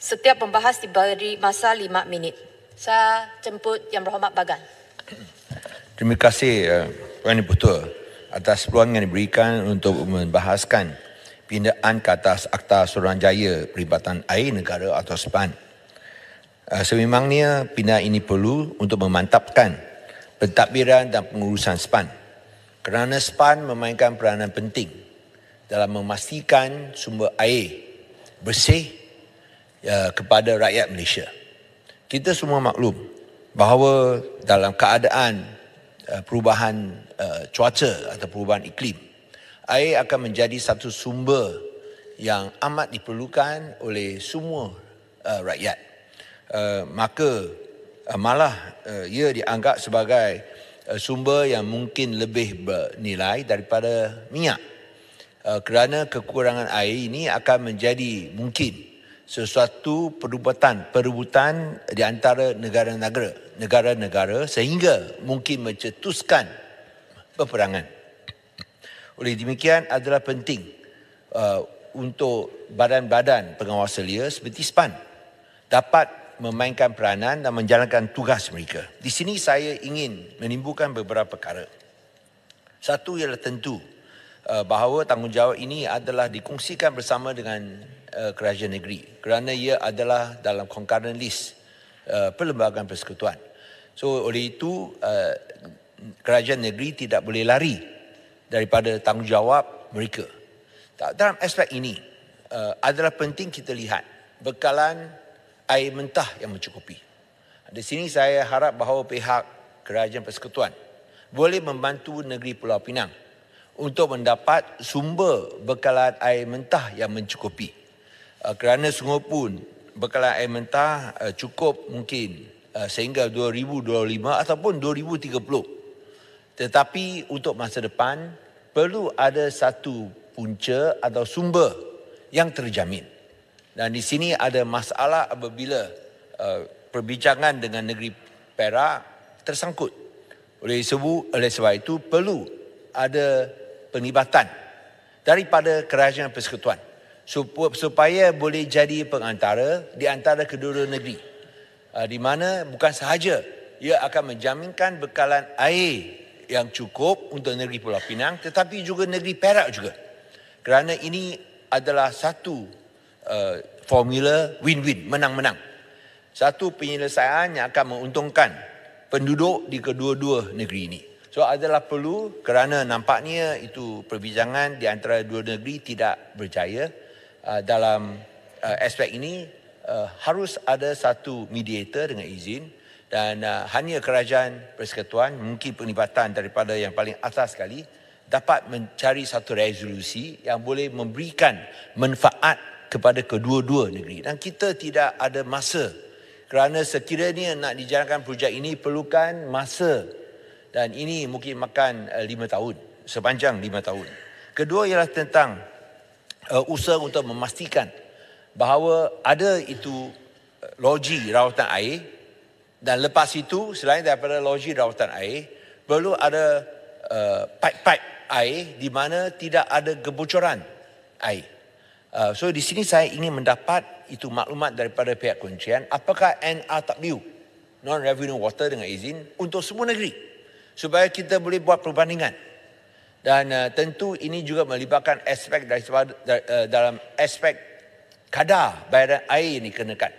Setiap pembahas diberi masa lima minit. Saya jemput Yang Berhormat Bagan. Terima kasih eh, Puan uh, Putu atas peluang yang diberikan untuk membahaskan pindaan ke atas Akta Suruhanjaya Peribatan Air Negara atau SPAN. Uh, eh, sememangnya pindaan ini perlu untuk memantapkan pentadbiran dan pengurusan SPAN kerana SPAN memainkan peranan penting dalam memastikan sumber air bersih ya, kepada rakyat Malaysia. Kita semua maklum bahawa dalam keadaan uh, perubahan uh, cuaca atau perubahan iklim, air akan menjadi satu sumber yang amat diperlukan oleh semua uh, rakyat. Uh, maka uh, malah uh, ia dianggap sebagai uh, sumber yang mungkin lebih bernilai daripada minyak. Uh, kerana kekurangan air ini akan menjadi mungkin sesuatu perubatan, perubatan di antara negara-negara, negara-negara sehingga mungkin mencetuskan peperangan. Oleh demikian adalah penting uh, untuk badan-badan pengawas selia seperti SPAN dapat memainkan peranan dan menjalankan tugas mereka. Di sini saya ingin menimbulkan beberapa perkara. Satu ialah tentu uh, bahawa tanggungjawab ini adalah dikongsikan bersama dengan uh, kerajaan negeri kerana ia adalah dalam concurrent list uh, perlembagaan persekutuan. So oleh itu uh, kerajaan negeri tidak boleh lari daripada tanggungjawab mereka. Dalam aspek ini uh, adalah penting kita lihat bekalan air mentah yang mencukupi. Di sini saya harap bahawa pihak kerajaan persekutuan boleh membantu negeri Pulau Pinang untuk mendapat sumber bekalan air mentah yang mencukupi uh, kerana sungguh pun bekalan air mentah uh, cukup mungkin uh, sehingga 2025 ataupun 2030. Tetapi untuk masa depan perlu ada satu punca atau sumber yang terjamin. Dan di sini ada masalah apabila uh, perbincangan dengan negeri Perak tersangkut. Oleh sebab, oleh sebab itu perlu ada penibatan daripada kerajaan persekutuan supaya boleh jadi pengantara di antara kedua negeri. Ah, di mana bukan sahaja ia akan menjaminkan bekalan air yang cukup untuk negeri Pulau Pinang tetapi juga negeri Perak juga. Kerana ini adalah satu uh, formula win-win, menang-menang. Satu penyelesaian yang akan menguntungkan penduduk di kedua-dua negeri ini. So adalah perlu kerana nampaknya itu perbincangan di antara dua negeri tidak berjaya. Uh, dalam uh, aspek ini uh, harus ada satu mediator dengan izin dan uh, hanya kerajaan persekutuan mungkin penglibatan daripada yang paling atas sekali dapat mencari satu resolusi yang boleh memberikan manfaat kepada kedua-dua negeri dan kita tidak ada masa kerana sekiranya nak dijalankan projek ini perlukan masa dan ini mungkin makan uh, lima tahun sepanjang lima tahun kedua ialah tentang uh, usaha untuk memastikan bahawa ada itu uh, logi rawatan air dan lepas itu selain daripada logi rawatan air perlu ada uh, pipe-pipe air di mana tidak ada kebocoran air. Uh, so di sini saya ingin mendapat itu maklumat daripada pihak kuncian apakah tak NRW non revenue water dengan izin untuk semua negeri supaya kita boleh buat perbandingan dan uh, tentu ini juga melibatkan aspek dari uh, eh, dalam aspek kadar bayaran air ini kena kat.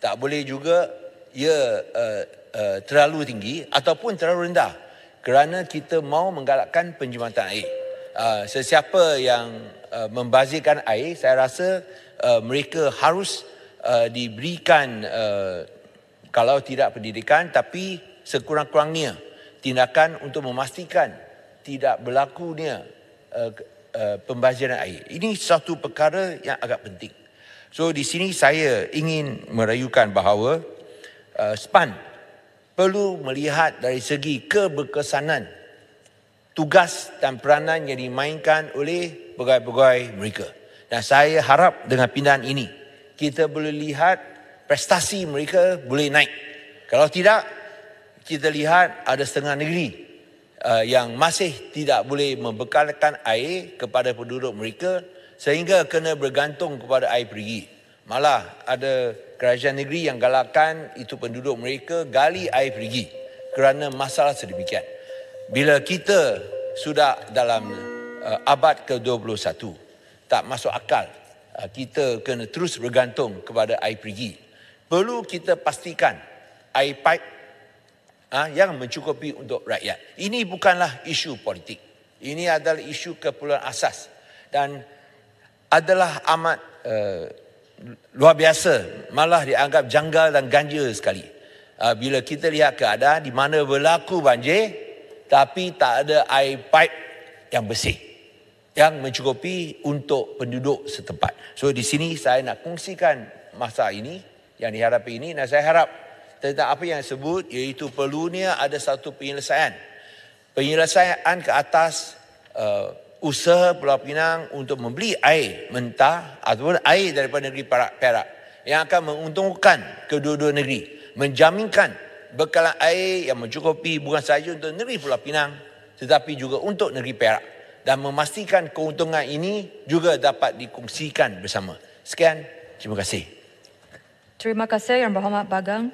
Tak boleh juga ia uh, uh, terlalu tinggi ataupun terlalu rendah kerana kita mau menggalakkan penjimatan air. Uh, sesiapa yang uh, membazirkan air, saya rasa uh, mereka harus uh, diberikan uh, kalau tidak pendidikan tapi sekurang-kurangnya tindakan untuk memastikan tidak berlakunya uh, eh, uh, eh, pembaziran air. Ini satu perkara yang agak penting. So di sini saya ingin merayukan bahawa uh, SPAN perlu melihat dari segi keberkesanan tugas dan peranan yang dimainkan oleh pegawai-pegawai mereka. Dan saya harap dengan pindahan ini kita boleh lihat prestasi mereka boleh naik. Kalau tidak kita lihat ada setengah negeri uh, yang masih tidak boleh membekalkan air kepada penduduk mereka sehingga kena bergantung kepada air perigi. Malah ada kerajaan negeri yang galakan itu penduduk mereka gali air perigi kerana masalah sedemikian. Bila kita sudah dalam uh, abad ke-21 tak masuk akal uh, kita kena terus bergantung kepada air perigi. Perlu kita pastikan air pipe ha, yang mencukupi untuk rakyat. Ini bukanlah isu politik. Ini adalah isu keperluan asas dan adalah amat uh, luar biasa malah dianggap janggal dan ganjil sekali. Uh, bila kita lihat keadaan di mana berlaku banjir tapi tak ada air pipe yang bersih yang mencukupi untuk penduduk setempat. So di sini saya nak kongsikan masa ini yang diharapi ini dan saya harap tentang apa yang sebut iaitu perlunya ada satu penyelesaian. Penyelesaian ke atas uh, usaha Pulau Pinang untuk membeli air mentah ataupun air daripada negeri Perak yang akan menguntungkan kedua-dua negeri. Menjaminkan bekalan air yang mencukupi bukan sahaja untuk negeri Pulau Pinang tetapi juga untuk negeri Perak dan memastikan keuntungan ini juga dapat dikongsikan bersama. Sekian, terima kasih. Terima kasih Yang Berhormat Bagang.